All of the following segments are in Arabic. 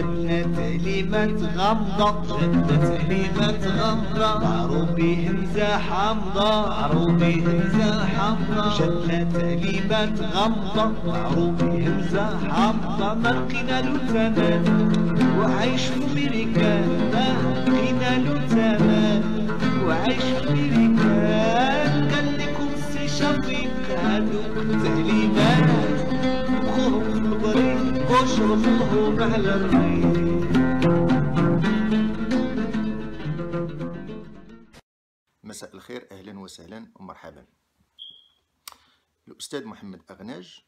لي ما تغمض لي ما تغمض عروبي همزة حمضة عروبي همزة حمضة لي ما تغمض عروبي همزة حمضة ما لقينا له ثمن وعيش في أمريكا ما لقينا له ثمن وعيش في أمريكا قال لكم سي شفيق هذوك تقليبات مساء الخير اهلا وسهلا ومرحبا الاستاذ محمد اغناج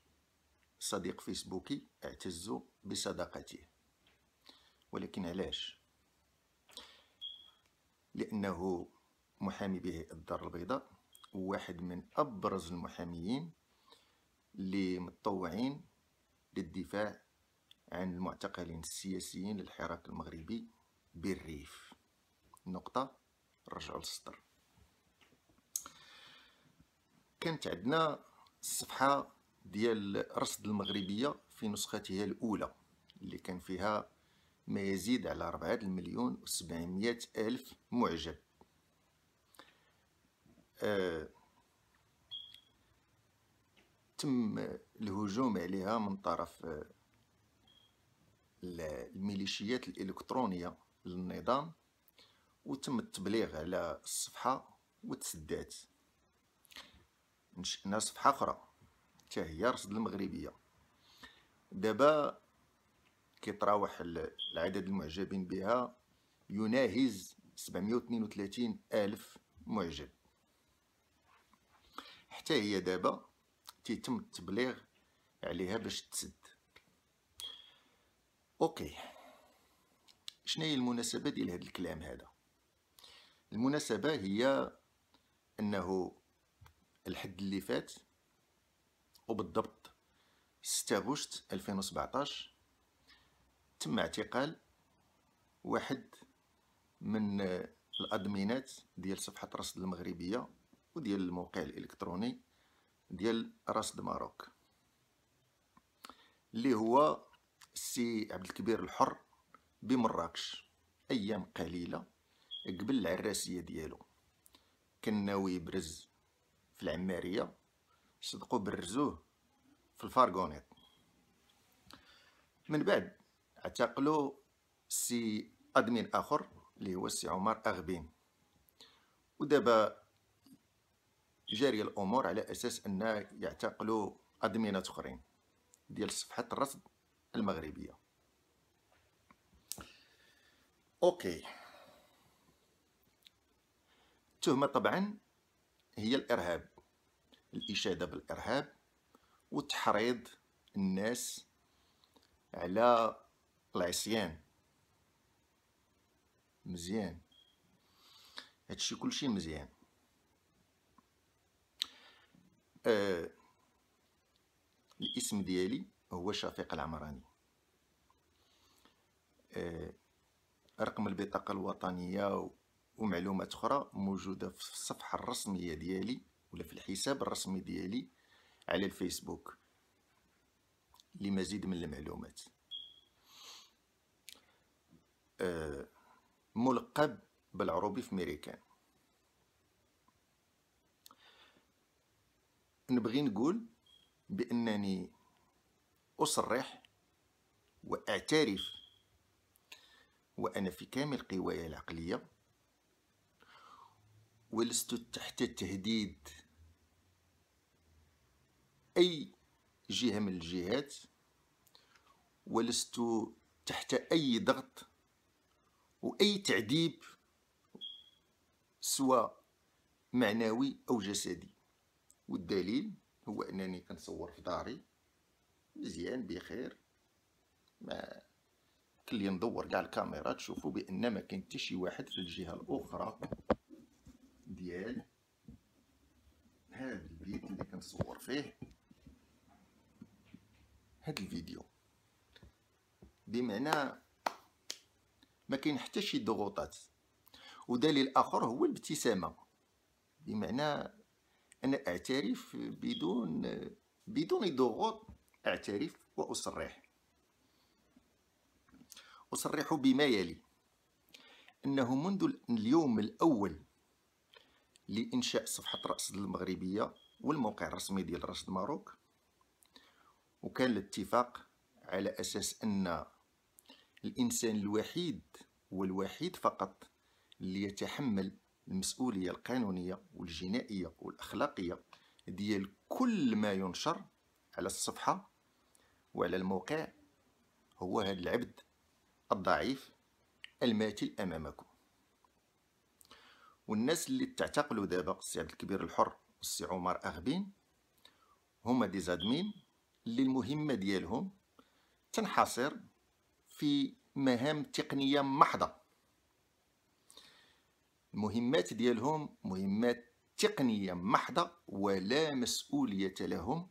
صديق فيسبوكي اعتز بصداقته ولكن علاش لانه محامي به الدار البيضاء واحد من ابرز المحاميين اللي متطوعين للدفاع عن المعتقلين السياسيين للحراك المغربي بالريف نقطة رجع للسطر كانت عندنا الصفحة ديال رصد المغربية في نسختها الأولى اللي كان فيها ما يزيد على ربعة المليون وسبعمية ألف معجب آه تم الهجوم عليها من طرف آه الميليشيات الالكترونيه للنظام وتم التبليغ على الصفحه وتسدات نشئنا صفحه اخرى حتى هي رصد المغربيه دابا كيتراوح العدد المعجبين بها يناهز 732 الف معجب حتى هي دابا تيتم التبليغ عليها باش تسد اوكي شنو هي المناسبه ديال هذا الكلام هذا المناسبه هي انه الحد اللي فات وبالضبط 6 غشت 2017 تم اعتقال واحد من الادمينات ديال صفحه رصد المغربيه وديال الموقع الالكتروني ديال رصد ماروك اللي هو السي عبد الكبير الحر بمراكش ايام قليله قبل العراسيه ديالو كان ناوي يبرز في العماريه صدقوا برزوه في الفارغونيت من بعد اعتقلوا سي ادمين اخر اللي هو السي عمر اغبين ودابا جاري الامور على اساس ان يعتقلوا ادمينات اخرين ديال صفحه الرصد المغربية أوكي التهمة طبعا هي الإرهاب الإشادة بالإرهاب وتحريض الناس على العصيان مزيان هادشي كلشي مزيان آه الاسم ديالي هو الشفيق العمراني آه، رقم البطاقة الوطنية ومعلومات أخرى موجودة في الصفحة الرسمية ديالي ولا في الحساب الرسمي ديالي على الفيسبوك لمزيد من المعلومات آه، ملقب بالعروبي في ميريكان نبغي نقول بأنني أصرح وأعترف وأنا في كامل قواي العقلية ولست تحت تهديد أي جهة من الجهات ولست تحت أي ضغط وأي تعذيب سواء معنوي أو جسدي والدليل هو أنني كنصور في داري مزيان بخير ما كل ندور كاع الكاميرا تشوفوا بان ما كاين حتى شي واحد في الجهه الاخرى ديال هذا البيت اللي كنصور فيه هاد الفيديو بمعنى ما كاين حتى شي ضغوطات ودليل اخر هو الابتسامه بمعنى انا اعترف بدون بدون ضغوط أعترف وأصرح أصرح بما يلي أنه منذ اليوم الأول لإنشاء صفحة رأس المغربية والموقع الرسمي ديال رأس الماروك وكان الاتفاق على أساس أن الإنسان الوحيد والوحيد فقط اللي يتحمل المسؤولية القانونية والجنائية والأخلاقية ديال كل ما ينشر على الصفحة وعلى الموقع هو هذا العبد الضعيف الماتل أمامكم والناس اللي تعتقلوا دابا السي عبد الكبير الحر والسي عمر أغبين هما دي زادمين اللي المهمة ديالهم تنحصر في مهام تقنية محضة المهمات ديالهم مهمات تقنية محضة ولا مسؤولية لهم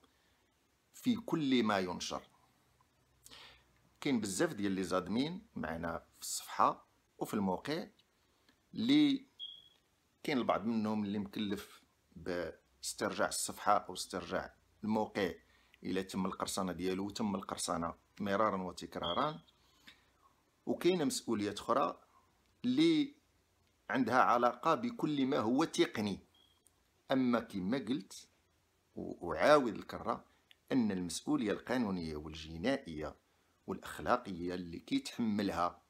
في كل ما ينشر كاين بزاف ديال لي زادمين معنا في الصفحه وفي الموقع اللي كاين البعض منهم اللي مكلف باسترجاع الصفحه او استرجاع الموقع الى تم القرصنه ديالو وتم القرصنه مرارا وتكرارا وكاينه مسؤوليات اخرى اللي عندها علاقه بكل ما هو تقني اما كما قلت واعاود الكره ان المسؤوليه القانونيه والجنائيه والاخلاقيه اللي كيتحملها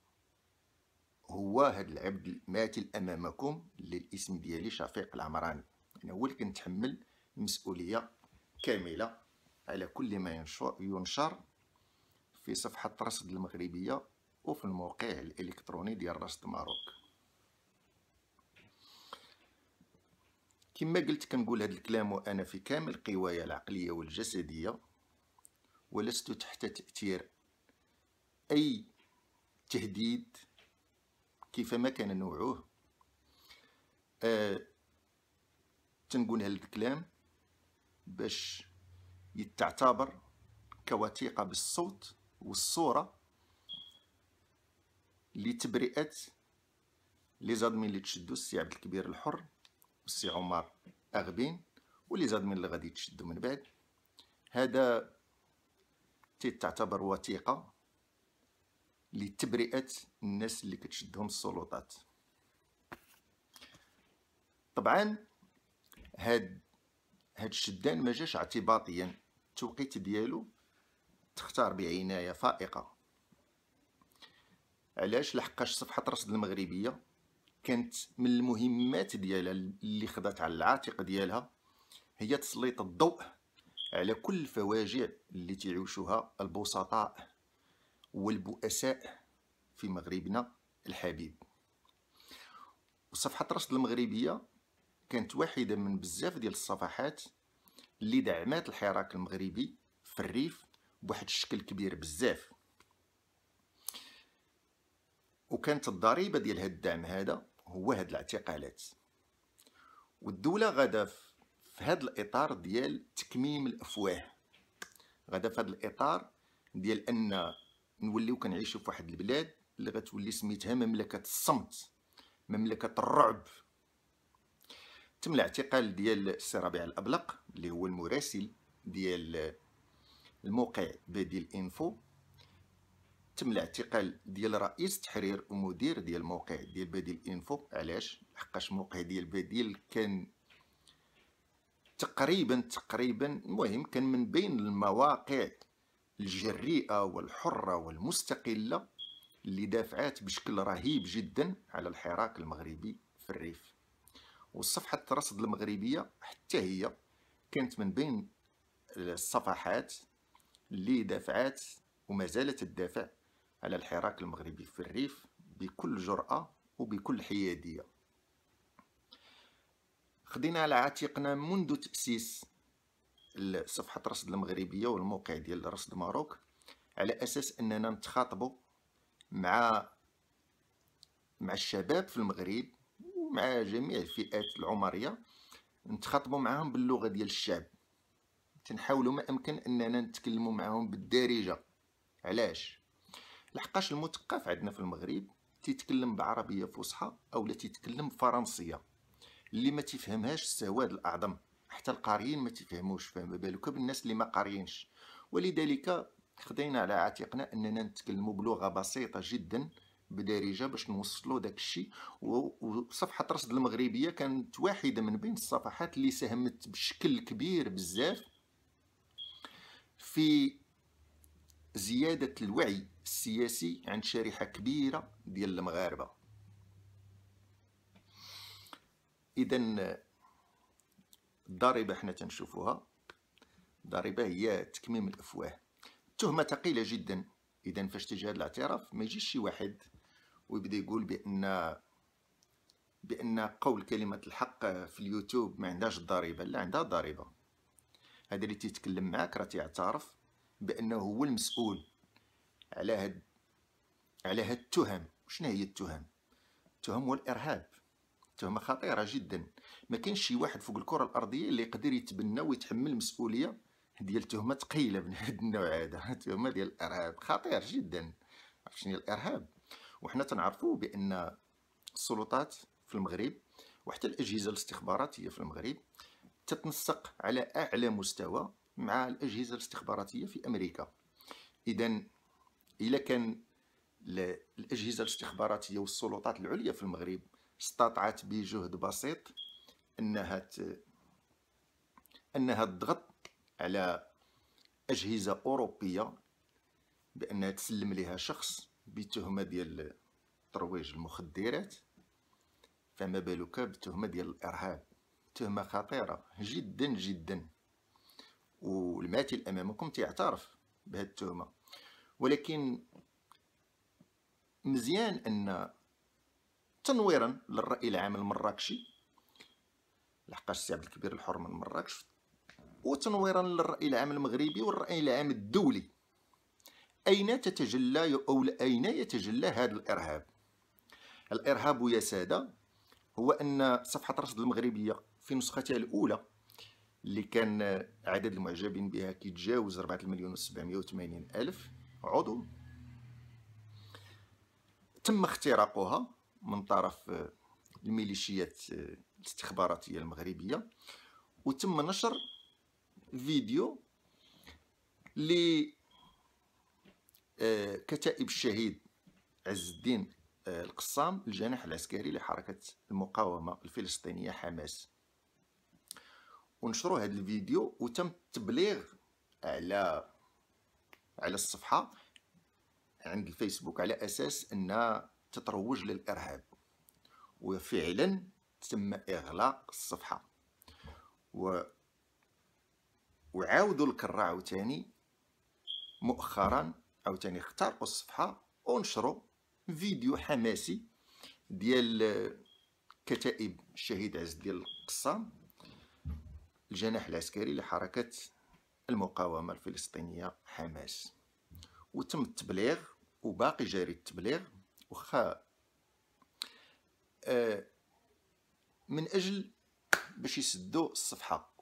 هو هاد العبد الماتل امامكم اللي الاسم ديالي شفيق العمراني انا هو اللي كنتحمل المسؤوليه كامله على كل ما ينشر في صفحه رصد المغربيه وفي الموقع الالكتروني ديال رصد ماروك كما قلت كنقول هذا الكلام وانا في كامل قوايا العقليه والجسديه ولست تحت تاثير أي تهديد كيفما كان نوعه آه تنقول هذا الكلام باش يتعتبر كوثيقة بالصوت والصورة لتبرئة لي زادمين اللي تشدو السي عبد الكبير الحر والسي عمر أغبين ولي زادمين اللي غادي تشدو من بعد هذا تعتبر وثيقة لتبرئه الناس اللي كتشدهم السلطات طبعا هاد هاد الشدان ما جاش اعتباطيا التوقيت ديالو تختار بعنايه فائقه علاش لحقاش صفحه رصد المغربيه كانت من المهمات ديالها اللي خدات على العاتق ديالها هي تسليط الضوء على كل الفواجع اللي تعيشها البسطاء والبؤساء في مغربنا الحبيب وصفحة رصد المغربية كانت واحدة من بزاف ديال الصفحات اللي دعمات الحراك المغربي في الريف بواحد الشكل كبير بزاف وكانت الضريبة ديال هاد الدعم هذا هو هاد الاعتقالات والدولة غدا في هاد الإطار ديال تكميم الأفواه غدا في هاد الإطار ديال أن نوليو كنعيشو في واحد البلاد اللي غتولي سميتها مملكه الصمت مملكه الرعب تم الاعتقال ديال السي ربيع الابلق اللي هو المراسل ديال الموقع بديل انفو تم الاعتقال ديال رئيس تحرير ومدير ديال موقع ديال بديل انفو علاش لحقاش موقع ديال بديل كان تقريبا تقريبا المهم كان من بين المواقع الجريئه والحره والمستقله اللي دافعات بشكل رهيب جدا على الحراك المغربي في الريف والصفحه الترصد المغربيه حتى هي كانت من بين الصفحات اللي دافعات وما زالت تدافع على الحراك المغربي في الريف بكل جرأة وبكل حيادية خدينا على عاتقنا منذ تأسيس صفحه رصد المغربيه والموقع ديال رصد ماروك على اساس اننا نتخاطبوا مع مع الشباب في المغرب ومع جميع الفئات العمريه نتخاطبوا معهم باللغه ديال الشعب تنحاولوا ما امكن اننا نتكلموا معهم بالدارجه علاش لحقاش المثقف عندنا في المغرب تيتكلم بعربيه فصحى اولا تيتكلم فرنسيه اللي ما تفهمهاش السواد الاعظم حتى القاريين ما تفهموش فما بالك بالناس اللي ما قاريينش ولذلك خدينا على عاتقنا اننا نتكلموا بلغه بسيطه جدا بدارجه باش نوصلوا داك الشيء وصفحه رصد المغربيه كانت واحده من بين الصفحات اللي ساهمت بشكل كبير بزاف في زياده الوعي السياسي عند شريحه كبيره ديال المغاربه اذا الضريبه حنا تنشوفوها الضريبه هي تكميم الافواه التهمه ثقيله جدا اذا فاش تجي هذا الاعتراف ما يجيش شي واحد ويبدا يقول بان بان قول كلمه الحق في اليوتيوب ما عندهاش الضريبه لا عندها ضريبه هذا اللي تيتكلم معاك راه تيعترف بانه هو المسؤول على هاد على هاد التهم شنو هي التهم التهم هو الارهاب تهمه خطيره جدا ما كانش شي واحد فوق الكره الارضيه اللي يقدر يتبنى ويتحمل مسؤوليه ديال تهمه ثقيله من هذا النوع هذا تهمه ديال الارهاب خطير جدا عرفت شنو الارهاب وحنا تنعرفوا بان السلطات في المغرب وحتى الاجهزه الاستخباراتيه في المغرب تتنسق على اعلى مستوى مع الاجهزه الاستخباراتيه في امريكا اذا الا كان الاجهزه الاستخباراتيه والسلطات العليا في المغرب استطعت بجهد بسيط انها ت... انها تضغط على اجهزه اوروبيه بانها تسلم لها شخص بتهمه ديال ترويج المخدرات فما بالك بالتهمه ديال الارهاب تهمه خطيره جدا جدا والماثل امامكم تعترف بهذه التهمه ولكن مزيان ان تنويرا للراي العام المراكشي لحقاش الشعب الكبير الحر من مراكش وتنويرا للرأي العام المغربي والرأي العام الدولي أين تتجلى أو أين يتجلى هذا الإرهاب الإرهاب يا سادة هو أن صفحة رصد المغربية في نسختها الأولى اللي كان عدد المعجبين بها كيتجاوز 4 مليون و780 ألف عضو تم اختراقها من طرف الميليشيات الاستخباراتيه المغربيه وتم نشر فيديو ل آه، كتائب الشهيد عز الدين آه، القسام الجناح العسكري لحركه المقاومه الفلسطينيه حماس ونشروا هذا الفيديو وتم التبليغ على على الصفحه عند الفيسبوك على اساس انها تتروج للارهاب وفعلا تم اغلاق الصفحه و وعاودوا الكرة عاوتاني مؤخرا عاوتاني اخترقوا الصفحه ونشروا فيديو حماسي ديال كتائب الشهيد عز الدين القسام الجناح العسكري لحركه المقاومه الفلسطينيه حماس وتم التبليغ وباقي جاري التبليغ واخا آه، من اجل باش يسدوا الصفحه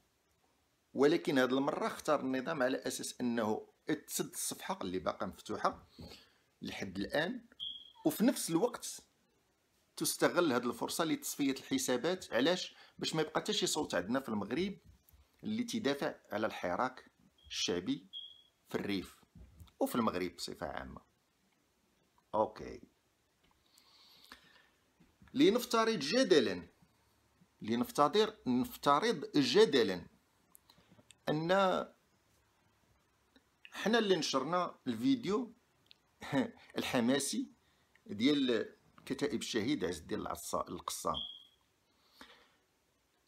ولكن هذه المره اختار النظام على اساس انه تسد الصفحه اللي باقا مفتوحه لحد الان وفي نفس الوقت تستغل هذه الفرصه لتصفيه الحسابات علاش باش ما يبقى حتى شي صوت عندنا في المغرب اللي تدافع على الحراك الشعبي في الريف وفي المغرب بصفه عامه اوكي لنفترض جدلا لنفترض نفترض جدلا ان حنا اللي نشرنا الفيديو الحماسي ديال كتائب الشهيد عز الدين القصام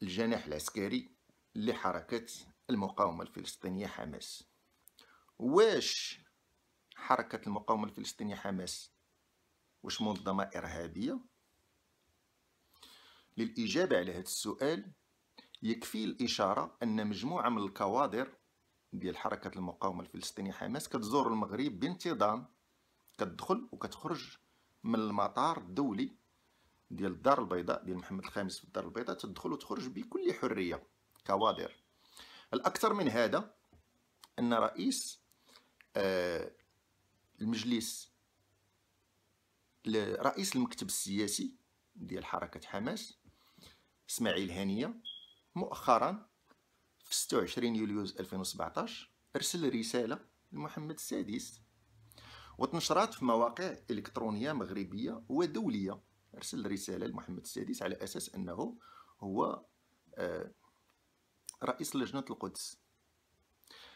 الجناح العسكري لحركة المقاومة الفلسطينية حماس واش حركة المقاومة الفلسطينية حماس واش منظمة إرهابية للإجابة على هذا السؤال يكفي الإشارة أن مجموعة من الكوادر ديال حركة المقاومة الفلسطينية حماس كتزور المغرب بانتظام كتدخل وكتخرج من المطار الدولي ديال الدار البيضاء ديال محمد الخامس في الدار البيضاء تدخل وتخرج بكل حرية كوادر الأكثر من هذا أن رئيس آه، المجلس رئيس المكتب السياسي ديال حركة حماس اسماعيل هانيه مؤخرا في 26 يوليوز 2017 ارسل رساله لمحمد السادس وتنشرات في مواقع الكترونيه مغربيه ودوليه ارسل رساله لمحمد السادس على اساس انه هو آه، رئيس لجنه القدس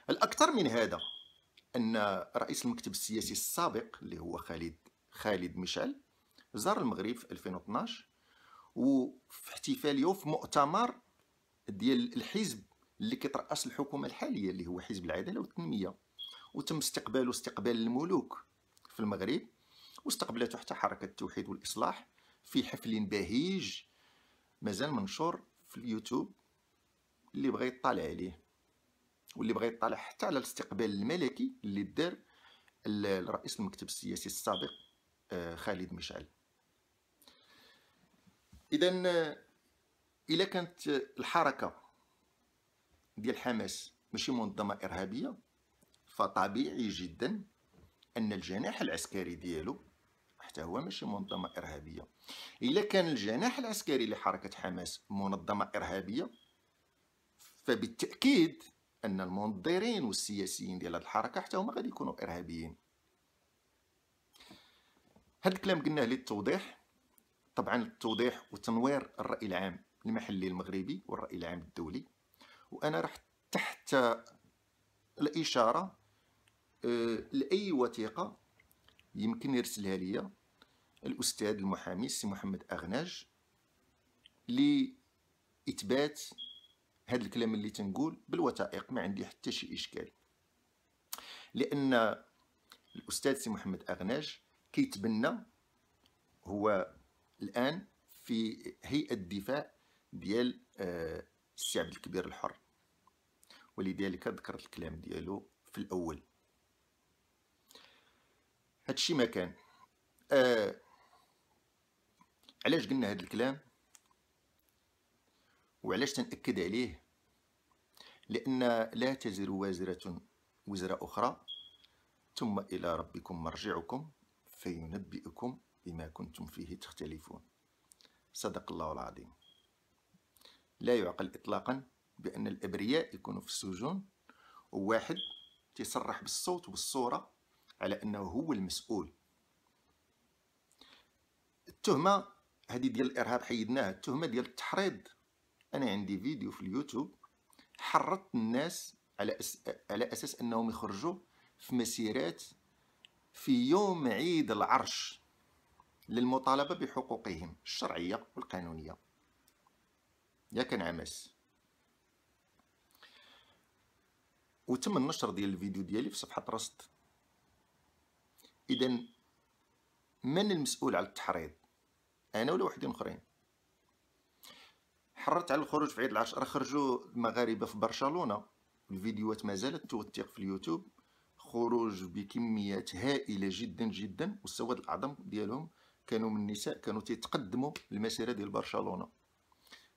الاكثر من هذا ان رئيس المكتب السياسي السابق اللي هو خالد خالد مشعل زار المغرب في 2012 وفي احتفاليه وفي مؤتمر ديال الحزب اللي كيترأس الحكومه الحاليه اللي هو حزب العداله والتنميه وتم استقباله استقبال الملوك في المغرب واستقبلته حتى حركه التوحيد والاصلاح في حفل بهيج مازال منشور في اليوتيوب اللي بغى يطالع عليه واللي بغى يطالع حتى على الاستقبال الملكي اللي دار الرئيس المكتب السياسي السابق آه، خالد مشعل اذا الا كانت الحركه ديال حماس ماشي منظمه ارهابيه فطبيعي جدا ان الجناح العسكري ديالو حتى هو ماشي منظمه ارهابيه الا كان الجناح العسكري لحركه حماس منظمه ارهابيه فبالتاكيد ان المنظرين والسياسيين ديال هذه الحركه حتى هما غادي يكونوا ارهابيين هاد الكلام قلناه للتوضيح طبعا التوضيح وتنوير الرأي العام المحلي المغربي والرأي العام الدولي وأنا راح تحت الإشارة آه، لأي وثيقة يمكن يرسلها ليا الأستاذ المحامي سي محمد أغناج لإثبات هذا الكلام اللي تنقول بالوثائق ما عندي حتى شي إشكال لأن الأستاذ سي محمد أغناج كيتبنى هو الان في هيئه الدفاع ديال آه، الشعب الكبير الحر ولذلك ذكرت الكلام ديالو في الاول هادشي ما كان آه علاش قلنا هاد الكلام وعلاش تنأكد عليه لأن لا تزر وازرة وزر أخرى ثم إلى ربكم مرجعكم فينبئكم بما كنتم فيه تختلفون صدق الله العظيم لا يعقل إطلاقا بأن الأبرياء يكونوا في السجون وواحد تيصرح بالصوت والصورة على أنه هو المسؤول التهمة هذه ديال الإرهاب حيدناها التهمة ديال التحريض أنا عندي فيديو في اليوتيوب حرضت الناس على أس... على أساس أنهم يخرجوا في مسيرات في يوم عيد العرش للمطالبة بحقوقهم الشرعية والقانونية يا عمس وتم النشر ديال الفيديو ديالي في صفحة رصد إذا من المسؤول على التحريض أنا ولا وحدين أخرين حررت على الخروج في عيد العشرة خرجوا المغاربة في برشلونة الفيديوهات ما زالت توثق في اليوتيوب خروج بكميات هائلة جدا جدا والسواد الأعظم ديالهم كانوا من النساء كانوا تيتقدموا المسيره ديال برشلونه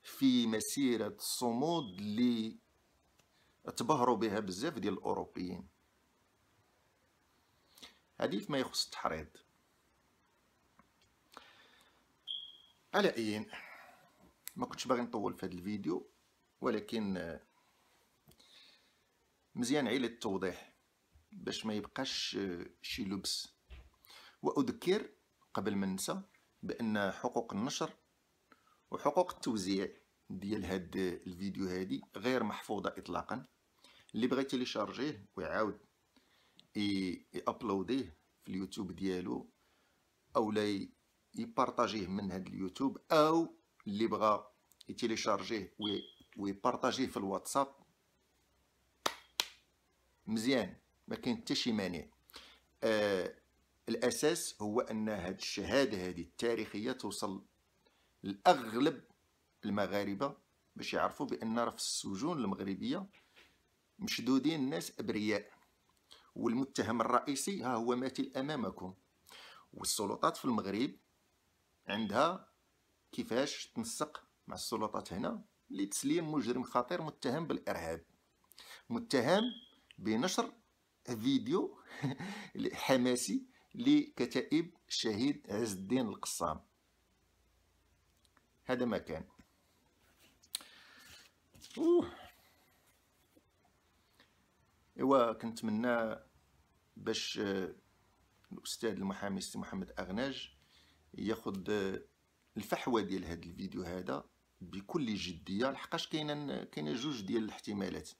في مسيره الصمود اللي تبهروا بها بزاف ديال الاوروبيين هذه فيما يخص التحريض على أيين ما كنتش باغي نطول في هذا الفيديو ولكن مزيان عيلة التوضيح باش ما يبقاش آه، شي لبس واذكر قبل ما ننسى بان حقوق النشر وحقوق التوزيع ديال هاد الفيديو هادي غير محفوظه اطلاقا اللي بغى يتيليشارجيه ويعاود يابلوديه في اليوتيوب ديالو او لا يبارطاجيه من هاد اليوتيوب او اللي بغى يتيليشارجيه ويبارطاجيه في الواتساب مزيان ما كاين حتى شي مانع آه الأساس هو أن هاد الشهادة هذه التاريخية توصل لأغلب المغاربة باش يعرفوا بأن راه في السجون المغربية مشدودين الناس أبرياء والمتهم الرئيسي ها هو ماثل أمامكم والسلطات في المغرب عندها كيفاش تنسق مع السلطات هنا لتسليم مجرم خطير متهم بالإرهاب متهم بنشر فيديو حماسي لكتائب الشهيد عز الدين القصام هذا ما كان اوه ايوا كنتمنى باش الاستاذ آه، المحامي سي محمد اغناج ياخذ آه، الفحوه ديال هذا الفيديو هذا بكل جديه لحقاش كاينه كاينه جوج ديال الاحتمالات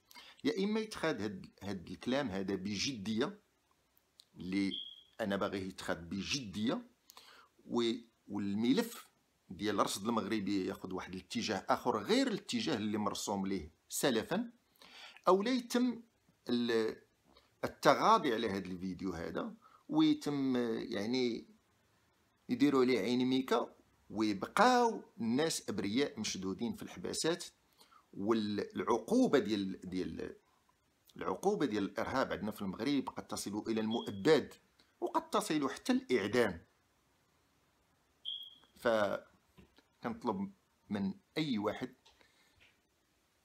يا اما يتخاد هاد, هاد الكلام هذا بجديه اللي انا باغيه يتخذ بجديه والملف ديال الرصد المغربي ياخذ واحد الاتجاه اخر غير الاتجاه اللي مرسوم ليه سلفا او لا يتم التغاضي على هذا الفيديو هذا ويتم يعني يديروا عليه عين ميكا ويبقاو الناس ابرياء مشدودين في الحباسات والعقوبه ديال ديال العقوبه ديال الارهاب عندنا في المغرب قد تصل الى المؤبد وقد تصل حتى الإعدام فكنطلب من أي واحد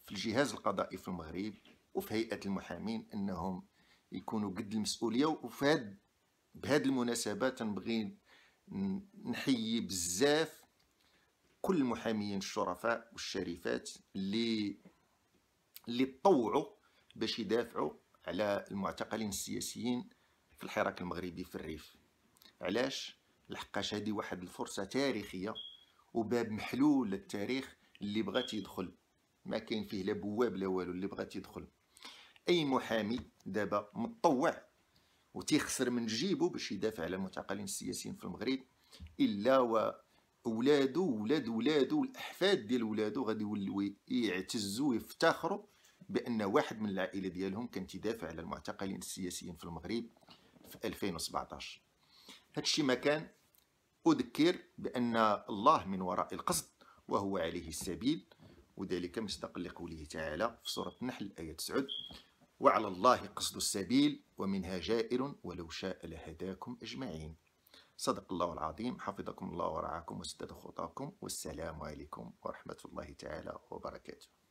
في الجهاز القضائي في المغرب وفي هيئة المحامين أنهم يكونوا قد المسؤولية وفي هاد المناسبة تنبغي نحيي بزاف كل المحاميين الشرفاء والشريفات اللي اللي تطوعوا باش يدافعوا على المعتقلين السياسيين في الحراك المغربي في الريف علاش لحقاش هذه واحد الفرصه تاريخيه وباب محلول للتاريخ اللي بغات يدخل ما كاين فيه لا بواب لا والو اللي بغات يدخل اي محامي دابا متطوع وتيخسر من جيبه باش يدافع على المعتقلين السياسيين في المغرب الا ولادو ولاد ولادو الاحفاد ديال ولادو غادي يولوا يعتزوا ويفتخروا بان واحد من العائله ديالهم كان تيدافع على المعتقلين السياسيين في المغرب في 2017 هذا الشيء ما كان أذكر بأن الله من وراء القصد وهو عليه السبيل وذلك مصداقا لقوله تعالى في سورة النحل آية 9 وعلى الله قصد السبيل ومنها جائر ولو شاء لهداكم أجمعين صدق الله العظيم حفظكم الله ورعاكم وسدد خطاكم والسلام عليكم ورحمة الله تعالى وبركاته